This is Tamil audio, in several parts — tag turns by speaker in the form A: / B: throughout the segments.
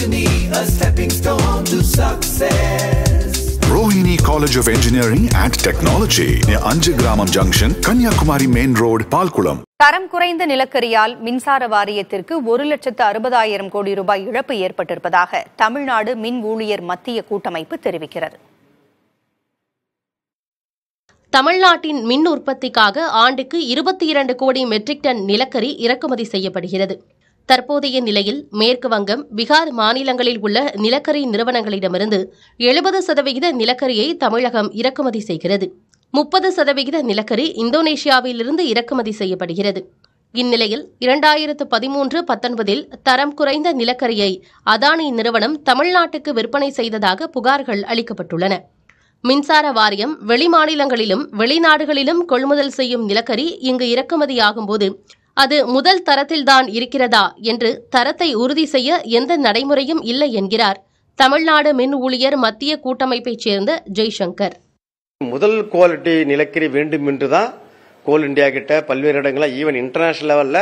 A: Rohini, a stepping stone to success.
B: Rohini College of Engineering and Technology near Anjagramam Junction, Kanyakumari Main Road, Palkulam. தரம் குறைந்த நிலக்கரியால் மின்சார வாரியத்திற்கு ஒரு லட்சத்து அறுபதாயிரம் கோடி ரூபாய் இழப்பு ஏற்பட்டிருப்பதாக தமிழ்நாடு மின் ஊழியர் மத்திய கூட்டமைப்பு தெரிவிக்கிறது தமிழ்நாட்டின் மின் உற்பத்திக்காக ஆண்டுக்கு இருபத்தி இரண்டு கோடி மெட்ரிக் டன் நிலக்கரி இறக்குமதி செய்யப்படுகிறது தற்போதைய நிலையில் மேற்கு வங்கம் பீகார் மாநிலங்களில் உள்ள நிலக்கரி நிறுவனங்களிடமிருந்து எழுபது சதவிகித நிலக்கரியை தமிழகம் இறக்குமதி செய்கிறது முப்பது சதவிகித நிலக்கரி இந்தோனேஷியாவிலிருந்து இறக்குமதி செய்யப்படுகிறது இந்நிலையில் இரண்டாயிரத்து பதிமூன்று பத்தொன்பதில் தரம் குறைந்த நிலக்கரியை அதானி நிறுவனம் தமிழ்நாட்டுக்கு விற்பனை செய்ததாக புகார்கள் அளிக்கப்பட்டுள்ளன மின்சார வாரியம் வெளிமாநிலங்களிலும் வெளிநாடுகளிலும் கொள்முதல் செய்யும் நிலக்கரி இங்கு இறக்குமதியாகும் போது அது முதல் தரத்தில்தான் இருக்கிறதா என்று தரத்தை உறுதி செய்ய எந்த நடைமுறையும் இல்லை என்கிறார் தமிழ்நாடு மின் ஊழியர் மத்திய கூட்டமைப்பைச் சேர்ந்த ஜெய்சங்கர்
A: முதல் குவாலிட்டி நிலக்கரி வேண்டும் என்று தான் கோல் இந்தியா கிட்ட பல்வேறு இடங்களில் ஈவன் இன்டர்நேஷனல் லெவலில்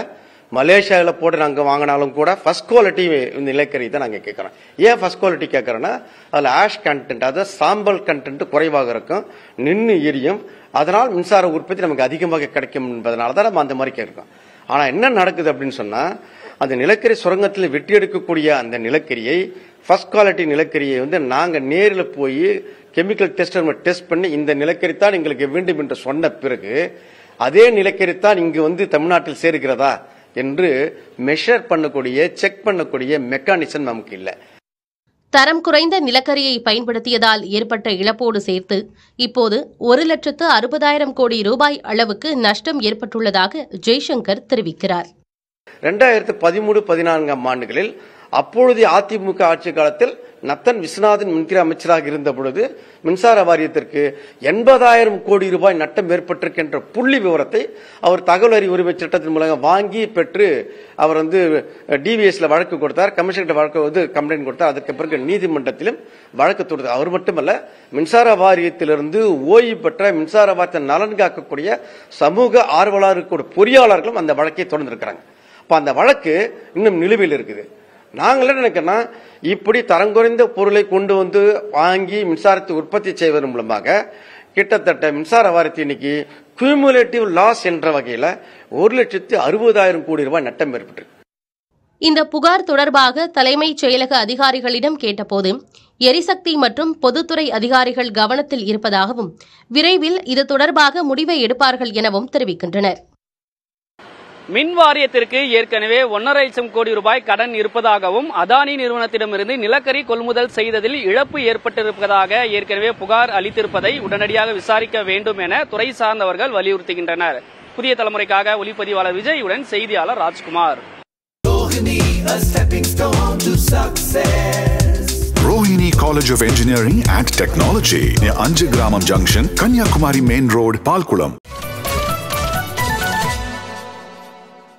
A: மலேசியாவில் போட்டு நாங்கள் வாங்கினாலும் கூட ஃபர்ஸ்ட் குவாலிட்டி நிலக்கரி தான் நாங்கள் கேட்குறோம் ஏன் ஃபர்ஸ்ட் குவாலிட்டி கேட்குறோன்னா அதில் ஆஷ் கண்டென்ட் அதாவது சாம்பல் கண்டென்ட் குறைவாக இருக்கும் நின்று எரியும் அதனால் மின்சார உற்பத்தி நமக்கு அதிகமாக கிடைக்கும் என்பதனால தான் நம்ம அந்த மாதிரி கேட்குறோம் ஆனால் என்ன நடக்குது அப்படின்னு சொன்னால் அந்த நிலக்கரி சுரங்கத்தில் வெட்டி எடுக்கக்கூடிய அந்த நிலக்கரியை ஃபர்ஸ்ட் குவாலிட்டி நிலக்கரியை வந்து நாங்கள் நேரில் போய் கெமிக்கல் டெஸ்ட் டெஸ்ட் பண்ணி இந்த நிலக்கரி தான் எங்களுக்கு வேண்டும் என்று சொன்ன பிறகு அதே நிலக்கரி தான் இங்கு வந்து தமிழ்நாட்டில் சேர்க்கிறதா என்று மெஷர் பண்ணக்கூடிய செக் பண்ணக்கூடிய மெக்கானிசம் நமக்கு இல்லை
B: தரம் குறைந்த நிலக்கரியை பயன்படுத்தியதால் ஏற்பட்ட இழப்போடு சேர்த்து இப்போது ஒரு லட்சத்து அறுபதாயிரம் கோடி ரூபாய் அளவுக்கு நஷ்டம் ஏற்பட்டுள்ளதாக ஜெய்சங்கர் தெரிவிக்கிறார்
A: ரெண்டாயிரத்து பதிமூணு பதினான்காம் ஆண்டுகளில் அப்பொழுது அதிமுக ஆட்சி காலத்தில் நத்தன் விஸ்வநாதன் மின்துறை அமைச்சராக இருந்த பொழுது மின்சார வாரியத்திற்கு எண்பதாயிரம் கோடி ரூபாய் நட்டம் ஏற்பட்டிருக்கின்ற புள்ளி விவரத்தை அவர் தகவல் அறிவு உரிமை சட்டத்தின் மூலம் வாங்கி பெற்று அவர் வந்து டிவிஎஸ்ல வழக்கு கொடுத்தார் கமிஷனர் வழக்கு வந்து கம்ப்ளைண்ட் கொடுத்தார் அதுக்கு பிறகு நீதிமன்றத்திலும் வழக்கு தொடுத்தார் அவர் மட்டுமல்ல மின்சார வாரியத்திலிருந்து ஓய்வு பெற்ற மின்சார வாரியத்தை நலன் காக்கக்கூடிய சமூக ஆர்வலர்களுக்கு பொறியாளர்களும் அந்த வழக்கை தொடர்ந்திருக்கிறாங்க இப்போ அந்த வழக்கு இன்னும் நிலுவையில் இருக்குது என்ன நினைக்கிறோன்னா இப்படி தரங்குறைந்த பொருளை கொண்டு வந்து வாங்கி மின்சாரத்தை உற்பத்தி செய்வதன் மூலமாக கிட்டத்தட்ட மின்சார வாரத்தை இன்னைக்கு குயுமுலேட்டிவ் லாஸ் என்ற வகையில் ஒரு லட்சத்து அறுபதாயிரம் கோடி ரூபாய் நட்டம் ஏற்பட்டு
B: இந்த புகார் தொடர்பாக தலைமைச் செயலக அதிகாரிகளிடம் கேட்டபோது எரிசக்தி மற்றும் பொதுத்துறை அதிகாரிகள் கவனத்தில் இருப்பதாகவும் விரைவில் இது தொடர்பாக முடிவை எடுப்பார்கள் எனவும் தெரிவிக்கின்றனர்
A: மின் வாரியத்திற்கு ஏற்கனவே ஒன்னரை லட்சம் கோடி ரூபாய் கடன் இருப்பதாகவும் அதானி நிறுவனத்திடமிருந்து நிலக்கரி கொள்முதல் செய்ததில் இழப்பு ஏற்பட்டிருப்பதாக ஏற்கனவே புகார் அளித்திருப்பதை உடனடியாக விசாரிக்க வேண்டும் என துறை சார்ந்தவர்கள் வலியுறுத்துகின்றனர் புதிய தலைமுறைக்காக ஒளிப்பதிவாளர் விஜயுடன் செய்தியாளர் Rajkumar
B: Rohini College of Engineering and Technology near Anjagramam Junction, Kanyakumari Main Road, Palkulam.